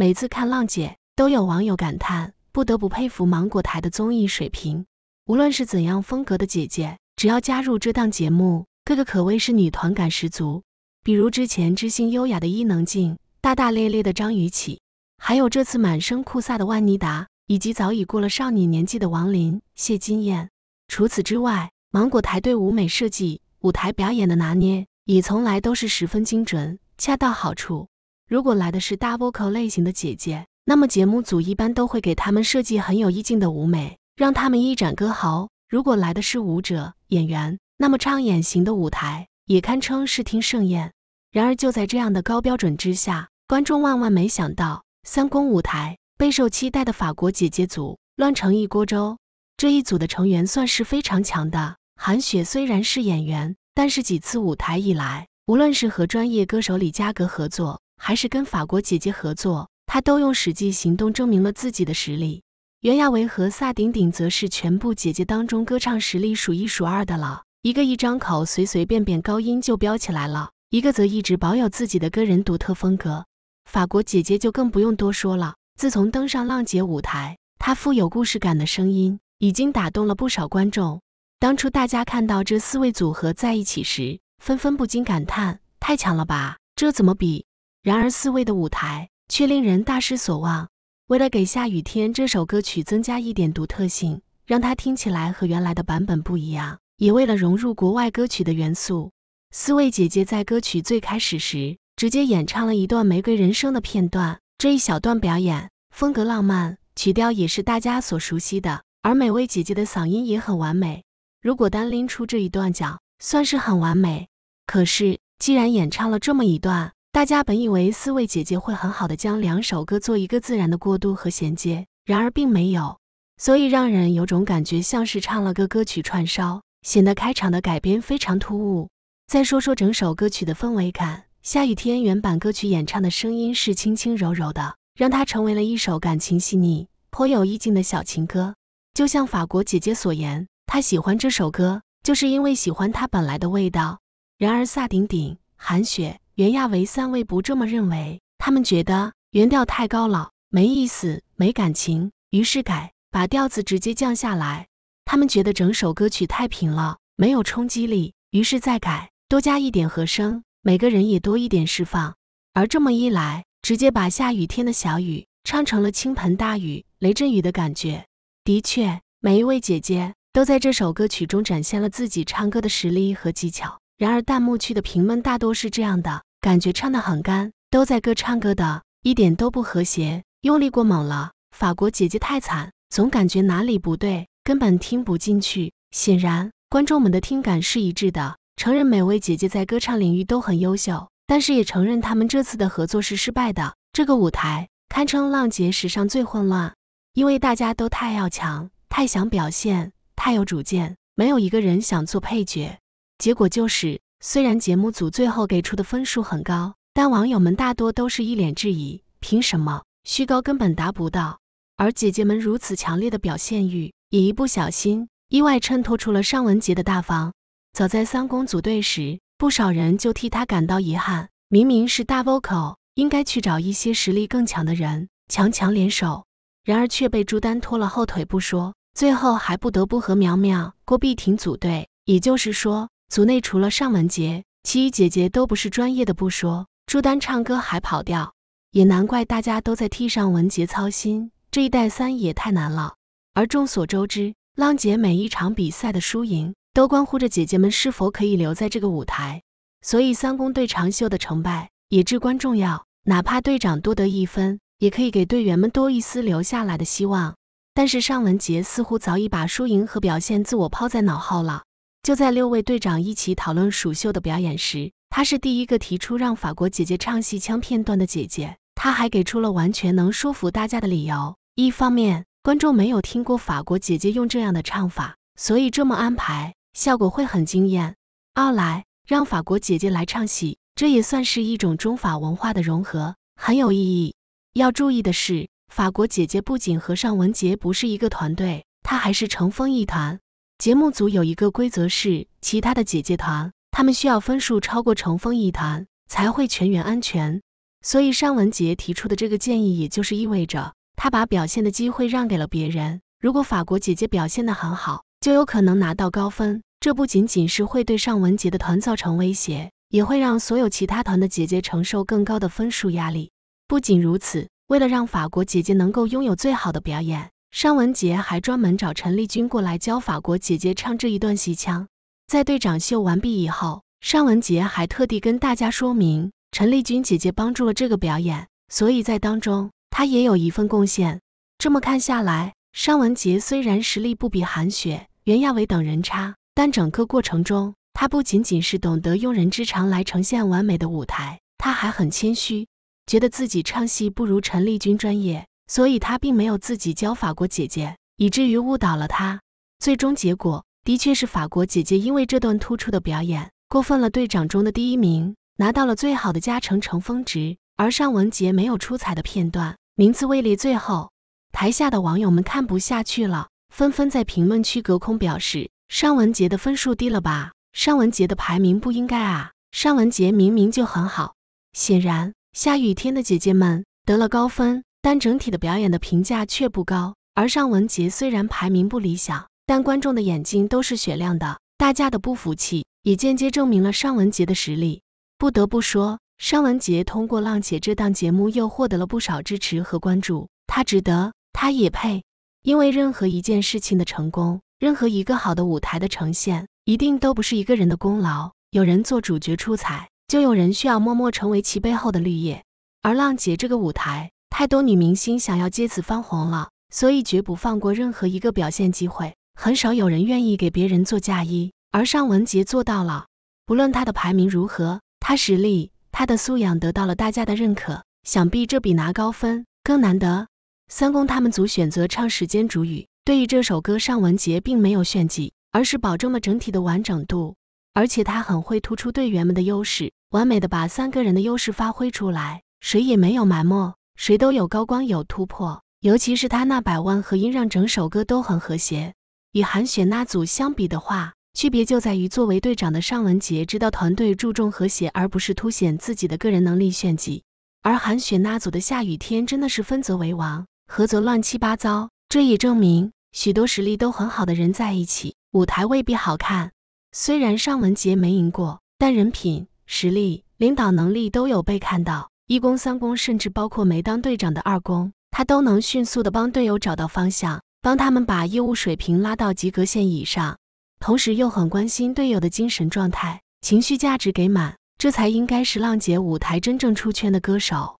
每次看浪姐，都有网友感叹，不得不佩服芒果台的综艺水平。无论是怎样风格的姐姐，只要加入这档节目，个个可谓是女团感十足。比如之前知性优雅的伊能静，大大咧咧的张雨绮，还有这次满身酷飒的万妮达，以及早已过了少女年纪的王琳、谢金燕。除此之外，芒果台对舞美设计、舞台表演的拿捏，也从来都是十分精准，恰到好处。如果来的是大 vocal 类型的姐姐，那么节目组一般都会给他们设计很有意境的舞美，让他们一展歌喉。如果来的是舞者、演员，那么唱演型的舞台也堪称视听盛宴。然而，就在这样的高标准之下，观众万万没想到，三公舞台备受期待的法国姐姐组乱成一锅粥。这一组的成员算是非常强大。韩雪虽然是演员，但是几次舞台以来，无论是和专业歌手李佳格合作，还是跟法国姐姐合作，她都用实际行动证明了自己的实力。袁娅维和萨顶顶则是全部姐姐当中歌唱实力数一数二的了。一个一张口随随便便高音就飙起来了，一个则一直保有自己的个人独特风格。法国姐姐就更不用多说了，自从登上浪姐舞台，她富有故事感的声音已经打动了不少观众。当初大家看到这四位组合在一起时，纷纷不禁感叹：太强了吧，这怎么比？然而，四位的舞台却令人大失所望。为了给《下雨天》这首歌曲增加一点独特性，让它听起来和原来的版本不一样，也为了融入国外歌曲的元素，四位姐姐在歌曲最开始时直接演唱了一段《玫瑰人生》的片段。这一小段表演风格浪漫，曲调也是大家所熟悉的，而每位姐姐的嗓音也很完美。如果单拎出这一段讲，算是很完美。可是，既然演唱了这么一段，大家本以为四位姐姐会很好的将两首歌做一个自然的过渡和衔接，然而并没有，所以让人有种感觉像是唱了个歌曲串烧，显得开场的改编非常突兀。再说说整首歌曲的氛围感，《下雨天》原版歌曲演唱的声音是轻轻柔柔的，让它成为了一首感情细腻、颇有意境的小情歌。就像法国姐姐所言，她喜欢这首歌，就是因为喜欢它本来的味道。然而萨顶顶、韩雪。袁娅维三位不这么认为，他们觉得原调太高了，没意思，没感情，于是改，把调子直接降下来。他们觉得整首歌曲太平了，没有冲击力，于是再改，多加一点和声，每个人也多一点释放。而这么一来，直接把下雨天的小雨唱成了倾盆大雨、雷阵雨的感觉。的确，每一位姐姐都在这首歌曲中展现了自己唱歌的实力和技巧。然而，弹幕区的评论大多是这样的：感觉唱得很干，都在歌唱歌的，一点都不和谐，用力过猛了。法国姐姐太惨，总感觉哪里不对，根本听不进去。显然，观众们的听感是一致的。承认每位姐姐在歌唱领域都很优秀，但是也承认他们这次的合作是失败的。这个舞台堪称浪姐史上最混乱，因为大家都太要强，太想表现，太有主见，没有一个人想做配角。结果就是，虽然节目组最后给出的分数很高，但网友们大多都是一脸质疑：凭什么虚高根本达不到？而姐姐们如此强烈的表现欲，也一不小心意外衬托出了尚雯婕的大方。早在三公组队时，不少人就替她感到遗憾：明明是大 Vocal，应该去找一些实力更强的人强强联手，然而却被朱丹拖了后腿不说，最后还不得不和苗苗、郭碧婷组队，也就是说。组内除了尚雯婕，其余姐姐都不是专业的不说，朱丹唱歌还跑调，也难怪大家都在替尚雯婕操心。这一代三也太难了。而众所周知，浪姐每一场比赛的输赢都关乎着姐姐们是否可以留在这个舞台，所以三公队长秀的成败也至关重要。哪怕队长多得一分，也可以给队员们多一丝留下来的希望。但是尚雯婕似乎早已把输赢和表现自我抛在脑后了。就在六位队长一起讨论蜀绣的表演时，她是第一个提出让法国姐姐唱戏腔片段的姐姐。她还给出了完全能说服大家的理由：一方面，观众没有听过法国姐姐用这样的唱法，所以这么安排效果会很惊艳；二来，让法国姐姐来唱戏，这也算是一种中法文化的融合，很有意义。要注意的是，法国姐姐不仅和尚雯婕不是一个团队，她还是乘风一团。节目组有一个规则是，其他的姐姐团，她们需要分数超过乘风一团才会全员安全。所以尚雯婕提出的这个建议，也就是意味着她把表现的机会让给了别人。如果法国姐姐表现得很好，就有可能拿到高分。这不仅仅是会对尚雯婕的团造成威胁，也会让所有其他团的姐姐承受更高的分数压力。不仅如此，为了让法国姐姐能够拥有最好的表演。尚文杰还专门找陈丽君过来教法国姐姐唱这一段戏腔。在队长秀完毕以后，尚文杰还特地跟大家说明，陈丽君姐姐帮助了这个表演，所以在当中她也有一份贡献。这么看下来，尚文杰虽然实力不比韩雪、袁亚伟等人差，但整个过程中，他不仅仅是懂得用人之长来呈现完美的舞台，他还很谦虚，觉得自己唱戏不如陈丽君专业。所以他并没有自己教法国姐姐，以至于误导了她。最终结果的确是法国姐姐因为这段突出的表演，过分了队长中的第一名，拿到了最好的加成乘峰值。而尚雯婕没有出彩的片段，名次位列最后。台下的网友们看不下去了，纷纷在评论区隔空表示：尚雯婕的分数低了吧？尚雯婕的排名不应该啊！尚雯婕明明就很好。显然，下雨天的姐姐们得了高分。但整体的表演的评价却不高，而尚雯婕虽然排名不理想，但观众的眼睛都是雪亮的，大家的不服气也间接证明了尚雯婕的实力。不得不说，尚雯婕通过《浪姐》这档节目又获得了不少支持和关注，她值得，她也配。因为任何一件事情的成功，任何一个好的舞台的呈现，一定都不是一个人的功劳，有人做主角出彩，就有人需要默默成为其背后的绿叶，而《浪姐》这个舞台。太多女明星想要借此翻红了，所以绝不放过任何一个表现机会。很少有人愿意给别人做嫁衣，而尚雯婕做到了。不论她的排名如何，她实力、她的素养得到了大家的认可，想必这比拿高分更难得。三公他们组选择唱《时间煮雨》，对于这首歌，尚雯婕并没有炫技，而是保证了整体的完整度，而且她很会突出队员们的优势，完美的把三个人的优势发挥出来，谁也没有埋没。谁都有高光，有突破，尤其是他那百万和音，让整首歌都很和谐。与韩雪那组相比的话，区别就在于作为队长的尚雯婕知道团队注重和谐，而不是凸显自己的个人能力炫技。而韩雪那组的下雨天真的是分则为王，合则乱七八糟。这也证明，许多实力都很好的人在一起，舞台未必好看。虽然尚雯婕没赢过，但人品、实力、领导能力都有被看到。一公三公，甚至包括没当队长的二公，他都能迅速的帮队友找到方向，帮他们把业务水平拉到及格线以上，同时又很关心队友的精神状态、情绪价值给满，这才应该是浪姐舞台真正出圈的歌手。